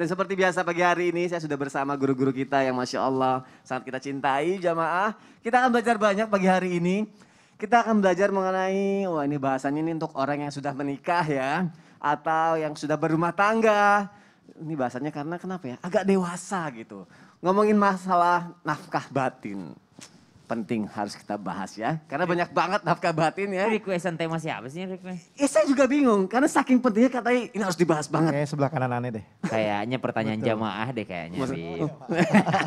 dan seperti biasa pagi hari ini saya sudah bersama guru-guru kita yang Masya Allah sangat kita cintai jamaah. Kita akan belajar banyak pagi hari ini. Kita akan belajar mengenai, wah ini bahasanya ini untuk orang yang sudah menikah ya. Atau yang sudah berumah tangga. Ini bahasanya karena kenapa ya, agak dewasa gitu. Ngomongin masalah nafkah batin penting harus kita bahas ya. Karena iya. banyak banget nafkah batin ya. Requestan tema siapa sih request? Eh saya juga bingung karena saking pentingnya katanya ini harus dibahas banget. Kayaknya sebelah kanan aneh deh. Kayaknya pertanyaan Betul. jamaah deh kayaknya. Oh.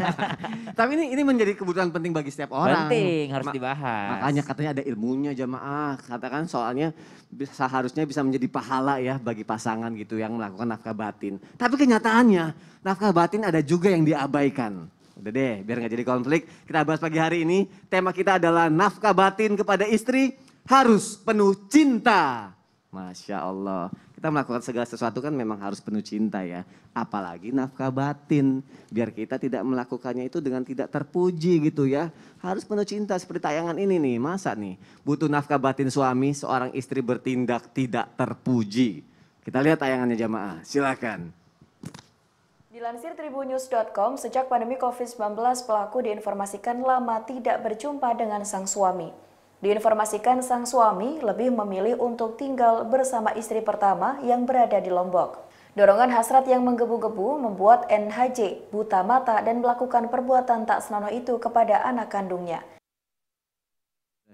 Tapi ini ini menjadi kebutuhan penting bagi setiap orang. Penting harus Ma dibahas. Makanya katanya ada ilmunya jamaah. Katakan soalnya seharusnya bisa menjadi pahala ya bagi pasangan gitu yang melakukan nafkah batin. Tapi kenyataannya nafkah batin ada juga yang diabaikan. Udah deh, biar nggak jadi konflik. Kita bahas pagi hari ini, tema kita adalah nafkah batin kepada istri harus penuh cinta. Masya Allah. Kita melakukan segala sesuatu kan memang harus penuh cinta ya. Apalagi nafkah batin. Biar kita tidak melakukannya itu dengan tidak terpuji gitu ya. Harus penuh cinta seperti tayangan ini nih. Masa nih butuh nafkah batin suami seorang istri bertindak tidak terpuji. Kita lihat tayangannya jamaah. Silakan. Dilansir tribunnews.com, sejak pandemi COVID-19 pelaku diinformasikan lama tidak berjumpa dengan sang suami. Diinformasikan sang suami lebih memilih untuk tinggal bersama istri pertama yang berada di Lombok. Dorongan hasrat yang menggebu-gebu membuat NHJ buta mata dan melakukan perbuatan tak senonoh itu kepada anak kandungnya.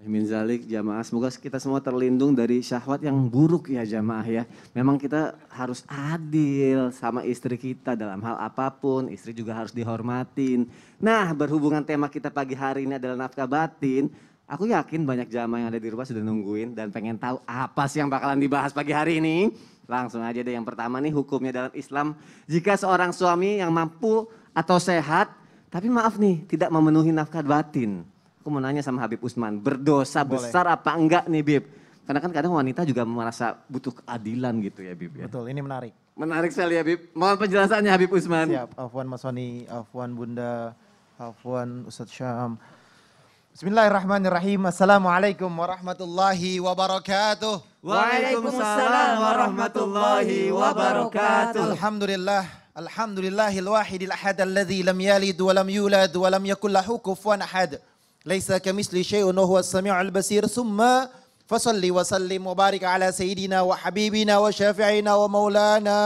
Amin zalik jamaah, semoga kita semua terlindung dari syahwat yang buruk ya jamaah ya. Memang kita harus adil sama istri kita dalam hal apapun, istri juga harus dihormatin. Nah berhubungan tema kita pagi hari ini adalah nafkah batin, aku yakin banyak jamaah yang ada di rumah sudah nungguin dan pengen tahu apa sih yang bakalan dibahas pagi hari ini. Langsung aja deh yang pertama nih hukumnya dalam Islam, jika seorang suami yang mampu atau sehat, tapi maaf nih tidak memenuhi nafkah batin Aku mau nanya sama Habib Usman, berdosa Boleh. besar apa enggak nih Bib? Karena kan kadang wanita juga merasa butuh keadilan gitu ya Bib ya. Betul, ini menarik. Menarik sekali ya Bib. Mohon penjelasannya Habib Usman. Siap, Afwan Mas Soni, Afwan Bunda, Afwan Ustadz Syam. Bismillahirrahmanirrahim. Assalamualaikum warahmatullahi wabarakatuh. Waalaikumsalam warahmatullahi wabarakatuh. Alhamdulillah. Alhamdulillahil wahidil ahad alladhi lam yalid wa lam yulad wa lam yakul lahu ahad. ليس كمثل شيء وهو السميع البصير ثم فصل وسلم وبارك على سيدنا وحبيبنا وشافعنا ومولانا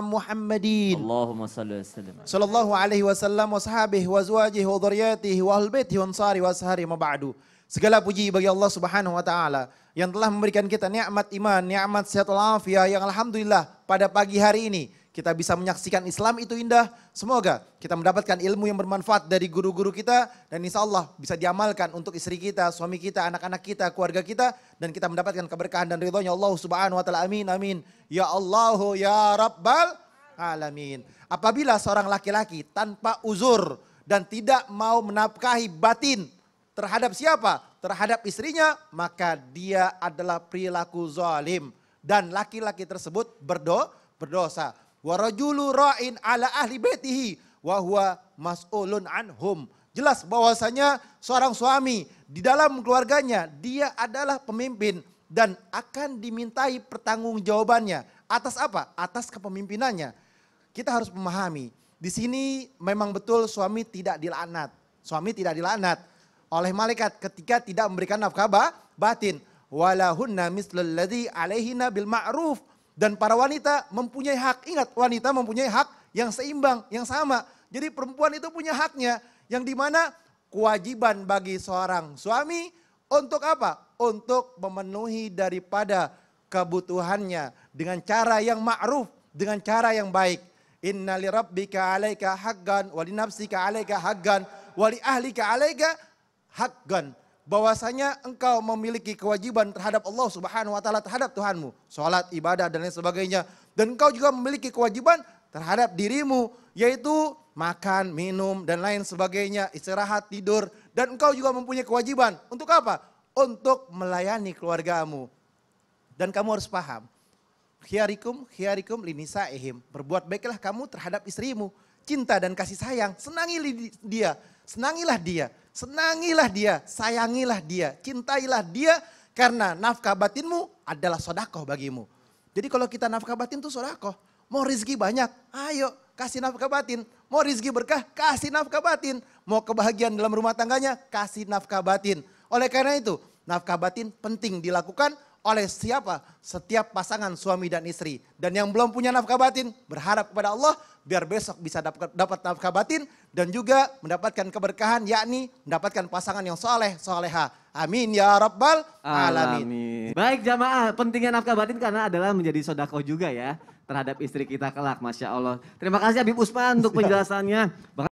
محمدين اللهم صل وسلم صلى الله عليه وسلم وصحابه وزواجه وذرياته واهل بيته وانصاره واسهاره ما بعد Segala puji bagi Allah Subhanahu wa taala yang telah memberikan kita nikmat iman, nikmat sehat walafiat yang alhamdulillah pada pagi hari ini kita bisa menyaksikan Islam itu indah. Semoga kita mendapatkan ilmu yang bermanfaat dari guru-guru kita dan insya Allah bisa diamalkan untuk istri kita, suami kita, anak-anak kita, keluarga kita dan kita mendapatkan keberkahan dan ridhonya Allah Subhanahu wa taala. Amin amin. Ya Allah ya Rabbal alamin. Apabila seorang laki-laki tanpa uzur dan tidak mau menafkahi batin terhadap siapa? Terhadap istrinya, maka dia adalah perilaku zalim dan laki-laki tersebut berdo berdosa warajulu ra'in ala ahli baitihi wa huwa mas'ulun anhum. Jelas bahwasanya seorang suami di dalam keluarganya dia adalah pemimpin dan akan dimintai pertanggungjawabannya atas apa? Atas kepemimpinannya. Kita harus memahami, di sini memang betul suami tidak dilaknat. Suami tidak dilaknat oleh malaikat ketika tidak memberikan nafkah batin. Walahunna mislul ladzi alaihina bil ma'ruf dan para wanita mempunyai hak, ingat wanita mempunyai hak yang seimbang, yang sama. Jadi perempuan itu punya haknya yang dimana kewajiban bagi seorang suami untuk apa? Untuk memenuhi daripada kebutuhannya dengan cara yang ma'ruf, dengan cara yang baik. Inna li rabbika alaika haggan, wali nafsika alaika haggan, wali ahlika alaika haggan bahwasanya engkau memiliki kewajiban terhadap Allah Subhanahu wa taala terhadap Tuhanmu, salat, ibadah dan lain sebagainya. Dan engkau juga memiliki kewajiban terhadap dirimu yaitu makan, minum dan lain sebagainya, istirahat, tidur dan engkau juga mempunyai kewajiban untuk apa? Untuk melayani keluargamu. Dan kamu harus paham, khiarikum khiarikum linisaihim. Berbuat baiklah kamu terhadap istrimu, cinta dan kasih sayang, senangi dia Senangilah dia, senangilah dia, sayangilah dia, cintailah dia karena nafkah batinmu adalah sodakoh bagimu. Jadi kalau kita nafkah batin itu sodakoh. Mau rizki banyak, ayo kasih nafkah batin. Mau rizki berkah, kasih nafkah batin. Mau kebahagiaan dalam rumah tangganya, kasih nafkah batin. Oleh karena itu, nafkah batin penting dilakukan oleh siapa? Setiap pasangan suami dan istri. Dan yang belum punya nafkah batin, berharap kepada Allah biar besok bisa dapat, dapat nafkah batin dan juga mendapatkan keberkahan yakni mendapatkan pasangan yang soleh, soleha. Amin ya Rabbal Alamin. Baik jamaah, pentingnya nafkah batin karena adalah menjadi sodako juga ya terhadap istri kita kelak, Masya Allah. Terima kasih Habib Usman untuk penjelasannya.